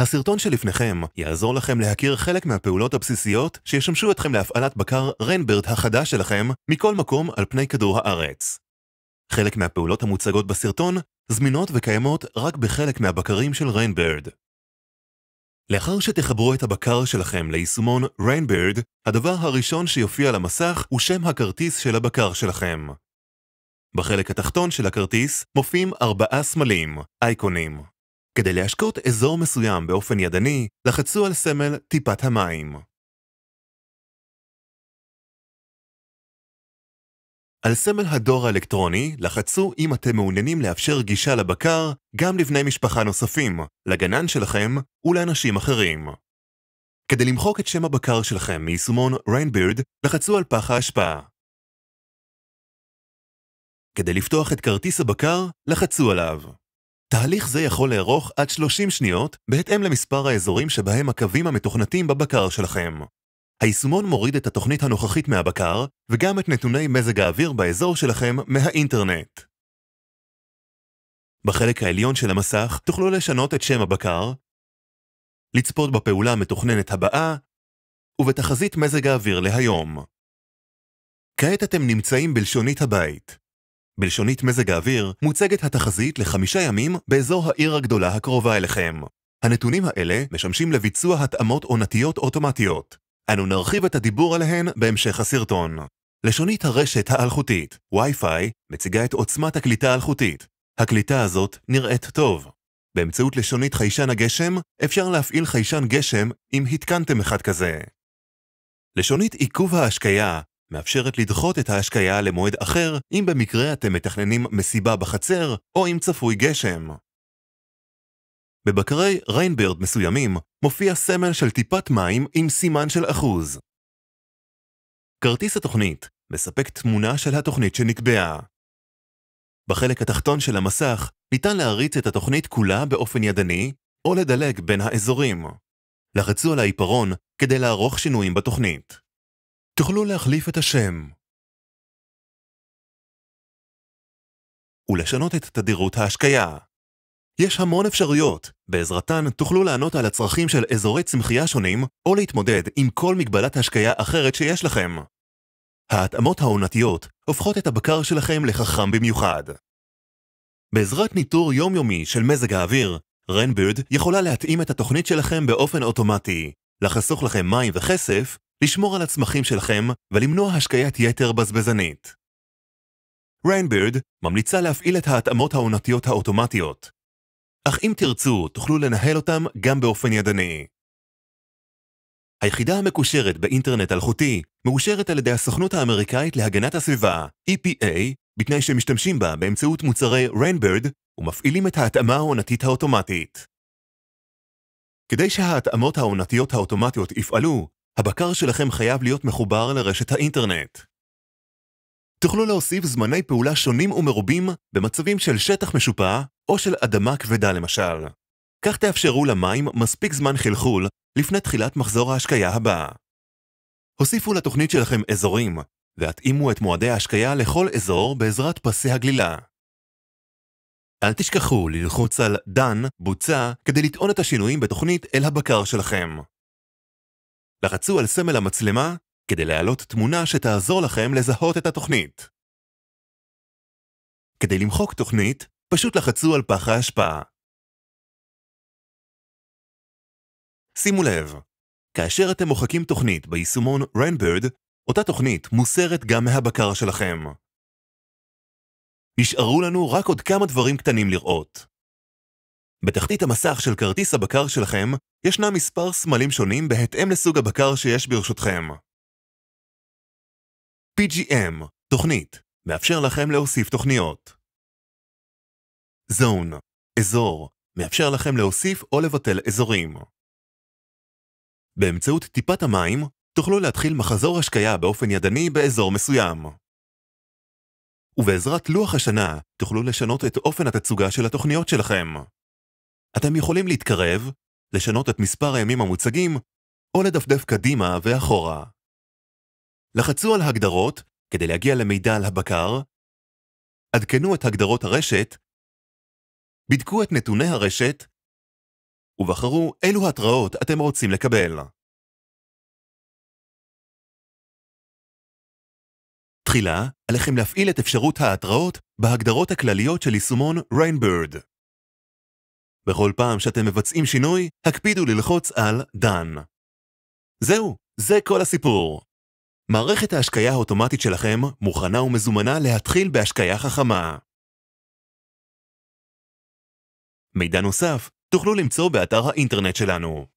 הסרטון שלפניכם יעזור לכם להכיר חלק מהפעולות הבסיסיות שישמשו אתכם להפעלת בקר רנברט החדש שלכם מכל מקום על פני כדור הארץ. חלק מהפעולות המוצגות בסרטון זמינות וקיימות רק בחלק מהבקרים של ריינברד. לאחר שתחברו את הבקר שלכם ליישומון ריינברד, הדבר הראשון שיופיע על המסך הוא שם הכרטיס של הבקר שלכם. בחלק התחתון של הכרטיס מופיעים ארבעה סמלים, אייקונים. כדי להשקות אזור מסוים באופן ידני, לחצו על סמל טיפת המים. על סמל הדור האלקטרוני לחצו אם אתם מעוניינים לאפשר גישה לבקר גם לבני משפחה נוספים, לגנן שלכם ולאנשים אחרים. כדי למחוק את שם הבקר שלכם מיישומון ריינבירד, לחצו על פח ההשפעה. כדי לפתוח את כרטיס הבקר, לחצו עליו. תהליך זה יכול לארוך עד 30 שניות, בהתאם למספר האזורים שבהם הקווים המתוכנתים בבקר שלכם. היישומון מוריד את התוכנית הנוכחית מהבקר, וגם את נתוני מזג האוויר באזור שלכם מהאינטרנט. בחלק העליון של המסך תוכלו לשנות את שם הבקר, לצפות בפעולה המתוכננת הבאה, ובתחזית מזג האוויר להיום. כעת אתם נמצאים בלשונית הבית. בלשונית מזג האוויר מוצגת התחזית לחמישה ימים באזור העיר הגדולה הקרובה אליכם. הנתונים האלה משמשים לביצוע התאמות עונתיות אוטומטיות. אנו נרחיב את הדיבור עליהן בהמשך הסרטון. לשונית הרשת האלחוטית, Wi-Fi, מציגה את עוצמת הקליטה האלחוטית. הקליטה הזאת נראית טוב. באמצעות לשונית חיישן הגשם, אפשר להפעיל חיישן גשם אם התקנתם אחד כזה. לשונית עיכוב ההשקיה מאפשרת לדחות את ההשקיה למועד אחר, אם במקרה אתם מתכננים מסיבה בחצר, או אם צפוי גשם. בבקרי ריינברד מסוימים מופיע סמל של טיפת מים עם סימן של אחוז. כרטיס התוכנית מספק תמונה של התוכנית שנקבעה. בחלק התחתון של המסך ניתן להריץ את התוכנית כולה באופן ידני, או לדלג בין האזורים. לחצו על העיפרון כדי לערוך שינויים בתוכנית. תוכלו להחליף את השם. ולשנות את תדירות ההשקיה. יש המון אפשרויות, בעזרתן תוכלו לענות על הצרכים של אזורי צמחייה שונים, או להתמודד עם כל מגבלת השקיה אחרת שיש לכם. ההתאמות העונתיות הופכות את הבקר שלכם לחכם במיוחד. בעזרת ניטור יומיומי של מזג האוויר, רנבירד יכולה להתאים את התוכנית שלכם באופן אוטומטי, לחסוך לכם מים וכסף, לשמור על הצמחים שלכם ולמנוע השקיית יתר בזבזנית. ריינבירד ממליצה להפעיל את ההתאמות העונתיות האוטומטיות, אך אם תרצו, תוכלו לנהל אותם גם באופן ידני. היחידה המקושרת באינטרנט אלחוטי מאושרת על ידי הסוכנות האמריקאית להגנת הסביבה, EPA, בתנאי שמשתמשים בה באמצעות מוצרי ריינבירד ומפעילים את ההתאמה העונתית האוטומטית. כדי שההתאמות העונתיות האוטומטיות יפעלו, הבקר שלכם חייב להיות מחובר לרשת האינטרנט. תוכלו להוסיף זמני פעולה שונים ומרובים במצבים של שטח משופע או של אדמה כבדה למשל. כך תאפשרו למים מספיק זמן חלחול לפני תחילת מחזור ההשקיה הבא. הוסיפו לתוכנית שלכם אזורים, והתאימו את מועדי ההשקיה לכל אזור בעזרת פסי הגלילה. אל תשכחו ללחוץ על דן, בוצע, כדי לטעון את השינויים בתוכנית אל הבקר שלכם. לחצו על סמל המצלמה כדי להעלות תמונה שתעזור לכם לזהות את התוכנית. כדי למחוק תוכנית, פשוט לחצו על פח ההשפעה. שימו לב, כאשר אתם מוחקים תוכנית ביישומון RENBIRD, אותה תוכנית מוסרת גם מהבקר שלכם. נשארו לנו רק עוד כמה דברים קטנים לראות. בתחתית המסך של כרטיס הבקר שלכם, ישנם מספר סמלים שונים בהתאם לסוג הבקר שיש ברשותכם. PGM, תוכנית, מאפשר לכם להוסיף תוכניות. Zone, אזור, מאפשר לכם להוסיף או לבטל אזורים. באמצעות טיפת המים, תוכלו להתחיל מחזור השקיה באופן ידני באזור מסוים. ובעזרת לוח השנה, תוכלו לשנות את אופן התצוגה של התוכניות שלכם. אתם יכולים להתקרב, לשנות את מספר הימים המוצגים, או לדפדף קדימה ואחורה. לחצו על הגדרות כדי להגיע למידע על הבקר, עדכנו את הגדרות הרשת, בדקו את נתוני הרשת, ובחרו אילו התראות אתם רוצים לקבל. תחילה, עליכם להפעיל את אפשרות ההתראות בהגדרות הכלליות של יישומון Rainbird. בכל פעם שאתם מבצעים שינוי, הקפידו ללחוץ על Done. זהו, זה כל הסיפור. מערכת ההשקיה האוטומטית שלכם מוכנה ומזומנה להתחיל בהשקיה חכמה. מידע נוסף תוכלו למצוא באתר האינטרנט שלנו.